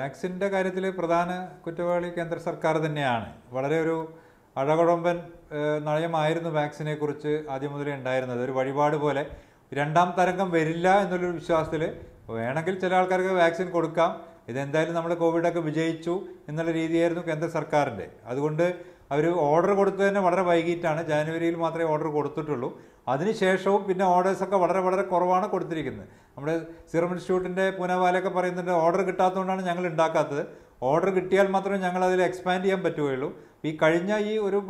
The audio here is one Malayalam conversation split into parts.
വാക്സിൻ്റെ കാര്യത്തിൽ പ്രധാന കുറ്റവാളി കേന്ദ്ര സർക്കാർ തന്നെയാണ് വളരെ ഒരു അഴകുഴമ്പൻ നയമായിരുന്നു വാക്സിനെ കുറിച്ച് ആദ്യം മുതലേ ഉണ്ടായിരുന്നത് ഒരു വഴിപാട് പോലെ രണ്ടാം തരംഗം വരില്ല എന്നുള്ളൊരു വിശ്വാസത്തിൽ വേണമെങ്കിൽ ചില ആൾക്കാർക്ക് വാക്സിൻ കൊടുക്കാം ഇതെന്തായാലും നമ്മൾ കോവിഡൊക്കെ വിജയിച്ചു എന്നുള്ള രീതിയായിരുന്നു കേന്ദ്ര സർക്കാരിൻ്റെ അതുകൊണ്ട് അവർ ഓർഡർ കൊടുത്തതിന് വളരെ വൈകിട്ടാണ് ജാനുവരിയിൽ മാത്രമേ ഓർഡർ കൊടുത്തിട്ടുള്ളൂ അതിനുശേഷവും പിന്നെ ഓർഡേഴ്സൊക്കെ വളരെ വളരെ കുറവാണ് കൊടുത്തിരിക്കുന്നത് നമ്മുടെ സീറം ഇൻസ്റ്റിറ്റ്യൂട്ടിൻ്റെ പൂനവാലൊക്കെ പറയുന്നുണ്ട് ഓർഡർ കിട്ടാത്തതുകൊണ്ടാണ് ഞങ്ങൾ ഉണ്ടാക്കാത്തത് ഓർഡർ കിട്ടിയാൽ മാത്രമേ ഞങ്ങൾ അതിൽ എക്സ്പാൻഡ് ചെയ്യാൻ പറ്റുകയുള്ളൂ ഈ കഴിഞ്ഞ ഈ ഒരു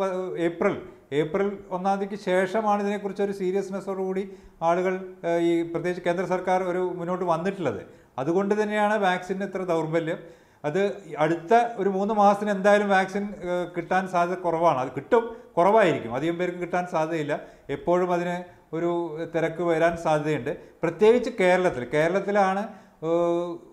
ഏപ്രിൽ ഏപ്രിൽ ഒന്നാം തീയതിക്ക് ശേഷമാണ് ഇതിനെക്കുറിച്ച് ഒരു കൂടി ആളുകൾ ഈ പ്രത്യേകിച്ച് കേന്ദ്ര സർക്കാർ ഒരു മുന്നോട്ട് വന്നിട്ടുള്ളത് അതുകൊണ്ട് തന്നെയാണ് വാക്സിൻ്റെ ഇത്ര ദൗർബല്യം അത് അടുത്ത ഒരു മൂന്ന് മാസത്തിന് എന്തായാലും വാക്സിൻ കിട്ടാൻ സാധ്യത കുറവാണ് അത് കിട്ടും കുറവായിരിക്കും അധികം പേർക്ക് കിട്ടാൻ സാധ്യതയില്ല എപ്പോഴും അതിന് ഒരു തിരക്ക് വരാൻ സാധ്യതയുണ്ട് പ്രത്യേകിച്ച് കേരളത്തിൽ കേരളത്തിലാണ്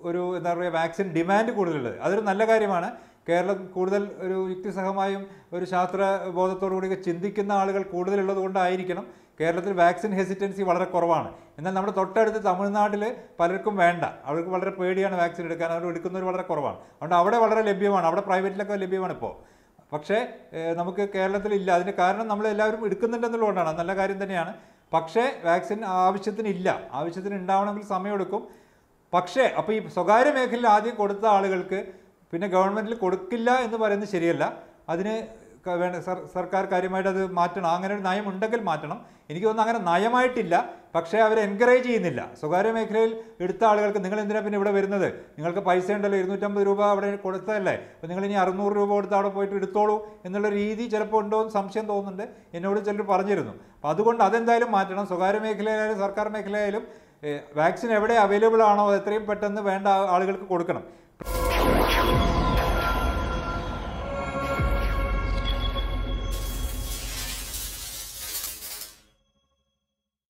ഒരു എന്താ പറയുക വാക്സിൻ ഡിമാൻഡ് കൂടുതലുള്ളത് അതൊരു നല്ല കാര്യമാണ് കേരളം കൂടുതൽ ഒരു യുക്തിസഹമായും ഒരു ശാസ്ത്ര ബോധത്തോടു കൂടിയൊക്കെ ചിന്തിക്കുന്ന ആളുകൾ കൂടുതലുള്ളത് കൊണ്ടായിരിക്കണം കേരളത്തിൽ വാക്സിൻ ഹെസിറ്റൻസി വളരെ കുറവാണ് എന്നാൽ നമ്മുടെ തൊട്ടടുത്ത് തമിഴ്നാട്ടിൽ പലർക്കും വേണ്ട അവർക്ക് വളരെ പേടിയാണ് വാക്സിൻ എടുക്കാൻ അവർ എടുക്കുന്നവർ വളരെ കുറവാണ് അതുകൊണ്ട് അവിടെ വളരെ ലഭ്യമാണ് അവിടെ പ്രൈവറ്റിലൊക്കെ ലഭ്യമാണ് ഇപ്പോൾ പക്ഷേ നമുക്ക് കേരളത്തിൽ ഇല്ല അതിന് കാരണം നമ്മൾ എല്ലാവരും എടുക്കുന്നുണ്ടെന്നുള്ളതുകൊണ്ടാണ് നല്ല കാര്യം തന്നെയാണ് പക്ഷേ വാക്സിൻ ആവശ്യത്തിനില്ല ആവശ്യത്തിന് ഉണ്ടാവണമെങ്കിൽ സമയമെടുക്കും പക്ഷേ അപ്പോൾ ഈ സ്വകാര്യ മേഖലയിൽ ആദ്യം കൊടുത്ത ആളുകൾക്ക് പിന്നെ ഗവൺമെൻറ്റിൽ കൊടുക്കില്ല എന്ന് പറയുന്നത് ശരിയല്ല അതിന് വേണ്ട സർക്കാർ കാര്യമായിട്ട് അത് മാറ്റണം അങ്ങനെ ഒരു നയം ഉണ്ടെങ്കിൽ മാറ്റണം എനിക്ക് തോന്നുന്നു അങ്ങനെ നയമായിട്ടില്ല പക്ഷേ അവരെ എൻകറേജ് ചെയ്യുന്നില്ല സ്വകാര്യ മേഖലയിൽ എടുത്ത ആളുകൾക്ക് നിങ്ങൾ എന്തിനാ പിന്നെ ഇവിടെ വരുന്നത് നിങ്ങൾക്ക് പൈസ ഉണ്ടല്ലോ ഇരുന്നൂറ്റമ്പത് രൂപ അവിടെ കൊടുത്തതല്ലേ അപ്പോൾ നിങ്ങൾ ഇനി അറുന്നൂറ് രൂപ കൊടുത്ത് അവിടെ പോയിട്ട് എടുത്തോളൂ എന്നുള്ള രീതി ചിലപ്പോൾ ഉണ്ടോ എന്ന് സംശയം തോന്നുന്നുണ്ട് എന്നോട് ചിലർ പറഞ്ഞിരുന്നു അപ്പോൾ അതുകൊണ്ട് അതെന്തായാലും മാറ്റണം സ്വകാര്യ മേഖലയായാലും സർക്കാർ മേഖലയായാലും വാക്സിൻ എവിടെ അവൈലബിൾ ആണോ എത്രയും പെട്ടെന്ന് വേണ്ട ആളുകൾക്ക് കൊടുക്കണം